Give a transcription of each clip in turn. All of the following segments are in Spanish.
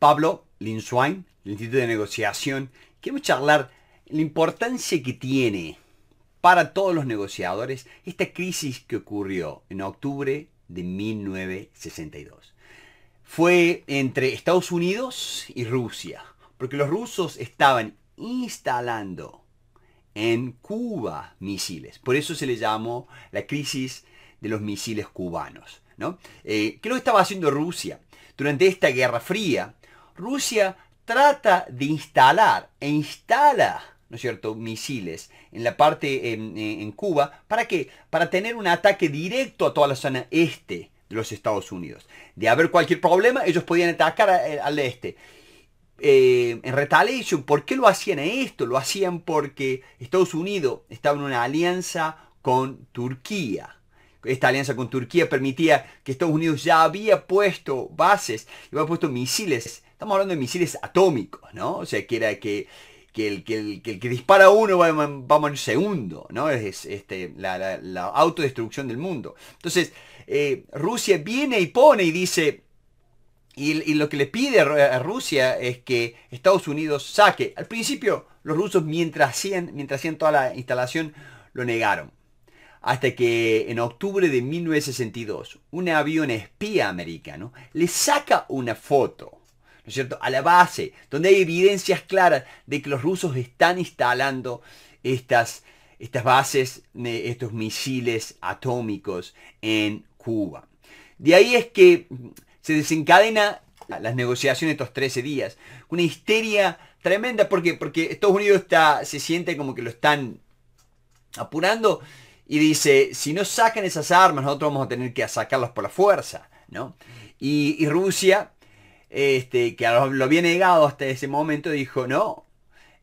Pablo Linswain, del Instituto de Negociación. quiero charlar la importancia que tiene para todos los negociadores esta crisis que ocurrió en octubre de 1962. Fue entre Estados Unidos y Rusia, porque los rusos estaban instalando en Cuba misiles. Por eso se le llamó la crisis de los misiles cubanos. ¿no? Eh, ¿Qué es lo que estaba haciendo Rusia? Durante esta Guerra Fría, Rusia trata de instalar e instala, ¿no es cierto?, misiles en la parte em, e, en, Cuba. ¿Para qué? Para tener un ataque directo a toda la zona este de los Estados Unidos. De haber cualquier problema, ellos podían atacar eh, al este. Eh, en retaliación, ¿por qué lo hacían esto? Lo hacían porque Estados Unidos estaba en una alianza con Turquía esta alianza con Turquía permitía que Estados Unidos ya había puesto bases, y había puesto misiles. Estamos hablando de misiles atómicos, ¿no? O sea, que era que, el, que, dispara uno va, va en segundo, ¿no? Es este, la, autodestrucción del mundo. Entonces, eh, Rusia viene y pone y dice, y, lo que le pide a Rusia es que Estados Unidos saque. Al principio, los rusos, mientras mientras hacían toda la instalación, lo negaron hasta que en octubre de 1962 un avión espía americano le saca una foto, ¿no es cierto?, a la base, donde hay evidencias claras de que los rusos están instalando estas, estas bases, eh, estos misiles atómicos en Cuba. De ahí es que se desencadena las negociaciones estos 13 días, una histeria tremenda, Porque Estados Unidos está, se siente como que lo están apurando y dice, si no sacan esas armas, nosotros vamos a tener que sacarlas por la fuerza, ¿no? Y, Rusia, este, que lo, había negado hasta ese momento, dijo, no,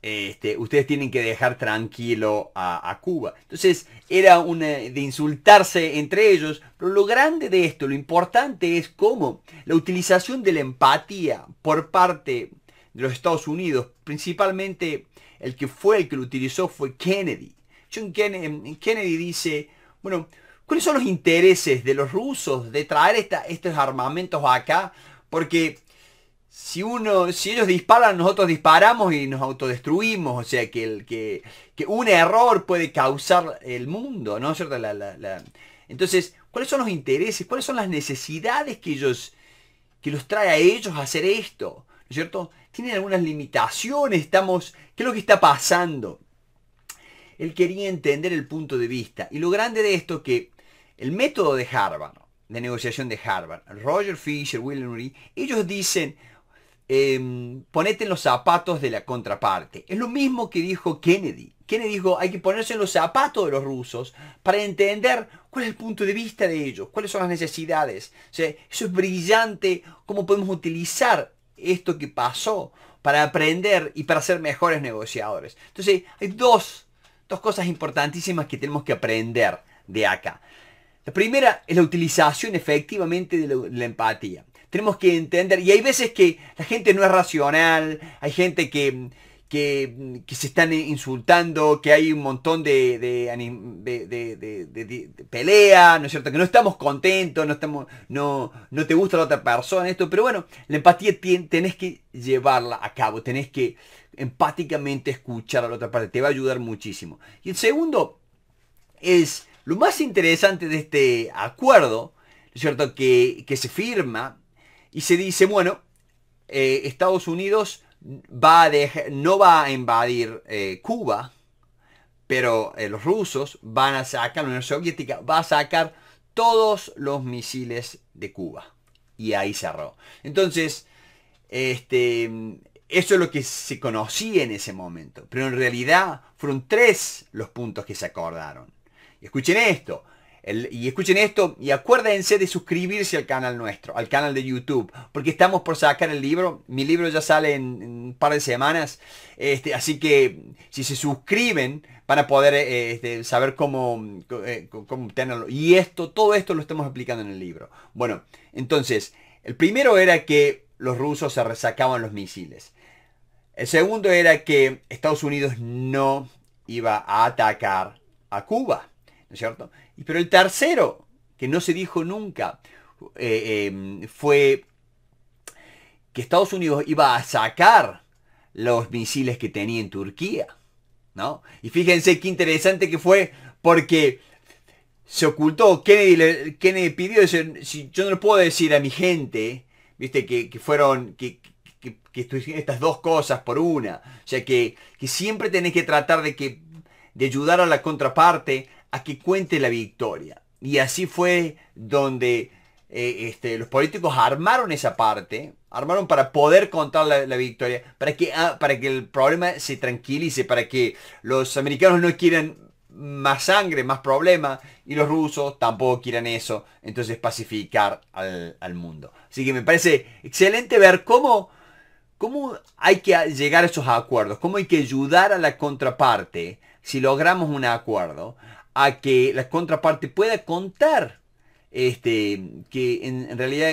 este, ustedes tienen que dejar tranquilo a, Cuba. Entonces era una, eh, de insultarse entre ellos, pero lo grande de esto, lo importante es cómo la utilización de la empatía por parte de los Estados Unidos, principalmente el que fue el que lo utilizó fue Kennedy. John Kennedy dice, bueno, ¿cuáles son los intereses de los rusos de traer estos armamentos acá? Porque si uno, si ellos disparan, nosotros disparamos y nos autodestruimos. O sea que, un error puede causar el mundo, ¿no es cierto? Entonces, ¿cuáles son los intereses? ¿Cuáles son las necesidades que ellos que los trae a ellos a hacer esto? ¿No es cierto? Tienen algunas limitaciones, estamos. ¿Qué es lo que está pasando? él quería entender el punto de vista. Y lo grande de esto es que el método de Harvard, de negociación de Harvard, Roger Fisher, William Reed, ellos dicen, em, ponete en los zapatos de la contraparte. Es lo mismo que dijo Kennedy. Kennedy dijo, hay que ponerse en los zapatos de los rusos para entender cuál es el punto de vista de ellos, cuáles son las necesidades. O sea, eso es brillante, cómo podemos utilizar esto que pasó para aprender y para ser mejores negociadores. Entonces, hay dos dos cosas importantísimas que tenemos que aprender de acá. La primera es la utilización efectivamente de la, empatía tenemos que entender, y hay veces que la gente no es racional, hay gente que que, se están insultando, que hay un montón de, pelea, ¿no es cierto? Que no estamos contentos, no, estamos, no, no te gusta la otra persona, esto, pero bueno, la empatía tenés que llevarla a cabo, tenés que empáticamente escuchar a la otra parte, te va a ayudar muchísimo. Y el segundo es lo más interesante de este acuerdo, es cierto? Que, se firma y se dice, bueno, eh, Estados Unidos va no va a invadir eh, Cuba, pero eh, los rusos van a sacar, la Unión Soviética va a sacar todos los misiles de Cuba. Y ahí cerró. Entonces, este, eso es lo que se conocía en ese momento. Pero en realidad fueron tres los puntos que se acordaron. Escuchen esto y escuchen esto y acuérdense de suscribirse al canal nuestro, al canal de YouTube, porque estamos por sacar el libro. Mi libro ya sale en, un par de semanas, este, así que si se suscriben van a poder eh, este, saber cómo, eh, cómo obtenerlo. Y esto, todo esto lo estamos aplicando en el libro. Bueno, entonces, el primero era que los rusos se resacaban los misiles. El segundo era que Estados Unidos no iba a atacar a Cuba cierto? Y, pero el tercero, que no se dijo nunca, eh, em, fue que Estados Unidos iba a sacar los misiles que tenía en Turquía, ¿no? Y fíjense qué interesante que fue, porque se ocultó, Kennedy, le, pidió, si yo no le puedo decir a mi gente, viste, que, fueron, que, que, estas dos cosas por una, o sea, que, que siempre tenés que tratar de que de ayudar a la contraparte a que cuente la victoria. Y así fue donde eh, este, los políticos armaron esa parte, armaron para poder contar la, victoria, para que, ah, para que el problema se tranquilice, para que los americanos no quieran más sangre, más problemas, y los rusos tampoco quieran eso, entonces pacificar al, al mundo. Así que me parece excelente ver cómo, cómo hay que llegar a esos acuerdos, cómo hay que ayudar a la contraparte si logramos un acuerdo, a que la contraparte pueda contar este, que en, realidad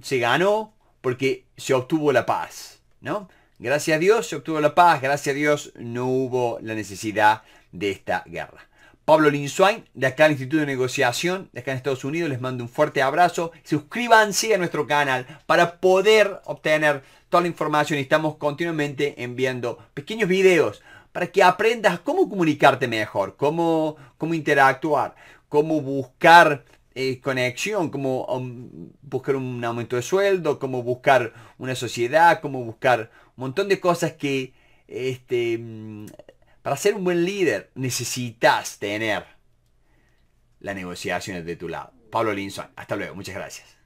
se ganó porque se obtuvo la paz, ¿no? Gracias a Dios se obtuvo la paz, gracias a Dios no hubo la necesidad de esta guerra. Pablo Linswain de acá al Instituto de Negociación, de acá en Estados Unidos, les mando un fuerte abrazo. Suscríbanse a nuestro canal para poder obtener toda la información y estamos continuamente enviando pequeños videos para que aprendas cómo comunicarte mejor, cómo, cómo interactuar, cómo buscar eh, conexión, cómo um, buscar un aumento de sueldo, cómo buscar una sociedad, cómo buscar un montón de cosas que este, mm, para ser un buen líder necesitas tener las negociaciones de tu lado. Pablo Linson, hasta luego, muchas gracias.